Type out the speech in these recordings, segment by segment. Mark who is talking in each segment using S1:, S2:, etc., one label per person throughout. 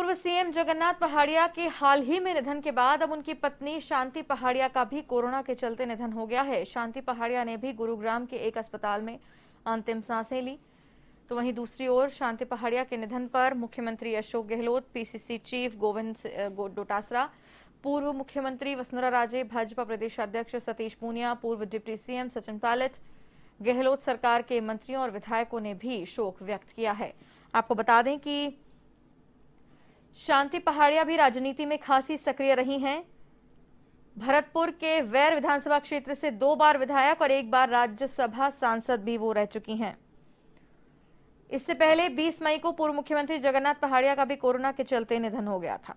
S1: पूर्व सीएम जगन्नाथ पहाड़िया के हाल ही में निधन के बाद अब उनकी पत्नी शांति पहाड़िया का भी कोरोना के चलते निधन हो गया है शांति पहाड़िया ने भी गुरुग्राम के एक अस्पताल में अंतिम सांसें ली तो वहीं दूसरी ओर शांति पहाड़िया के निधन पर मुख्यमंत्री अशोक गहलोत पीसीसी चीफ गोविंद डोटासरा पूर्व मुख्यमंत्री वसुंधरा राजे भाजपा प्रदेश अध्यक्ष सतीश पूनिया पूर्व डिप्टी सीएम सचिन पायलट गहलोत सरकार के मंत्रियों और विधायकों ने भी शोक व्यक्त किया है आपको बता दें कि शांति पहाड़िया भी राजनीति में खासी सक्रिय रही हैं भरतपुर के वैर विधानसभा क्षेत्र से दो बार विधायक और एक बार राज्यसभा सांसद भी वो रह चुकी हैं इससे पहले 20 मई को पूर्व मुख्यमंत्री जगन्नाथ पहाड़िया का भी कोरोना के चलते निधन हो गया था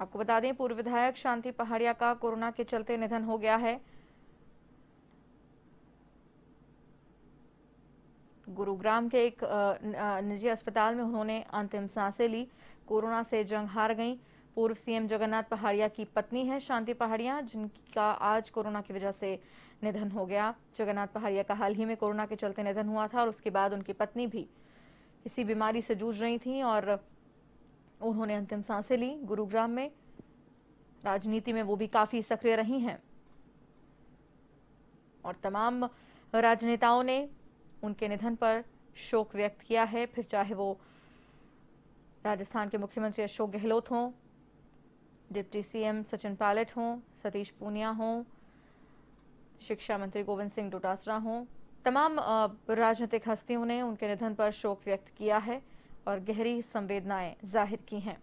S1: आपको बता दें पूर्व विधायक शांति पहाड़िया का कोरोना के चलते निधन हो गया है गुरुग्राम के एक निजी अस्पताल में उन्होंने अंतिम सांसें ली कोरोना से जंग हार गई पूर्व सीएम जगन्नाथ पहाड़िया की पत्नी है शांति पहाड़िया जिनका आज कोरोना की वजह से निधन हो गया जगन्नाथ पहाड़िया का हाल ही में कोरोना के चलते निधन हुआ था और उसके बाद उनकी पत्नी भी किसी बीमारी से जूझ रही थी और उन्होंने अंतिम सांसें ली गुरुग्राम में राजनीति में वो भी काफी सक्रिय रही हैं और तमाम राजनेताओं ने उनके निधन पर शोक व्यक्त किया है फिर चाहे वो राजस्थान के मुख्यमंत्री अशोक गहलोत हों डिप्टी सीएम सचिन पायलट हों सतीश पूनिया हों शिक्षा मंत्री गोविंद सिंह डोटासरा हों तमाम राजनीतिक हस्तियों ने उनके निधन पर शोक व्यक्त किया है और गहरी संवेदनाएं जाहिर की हैं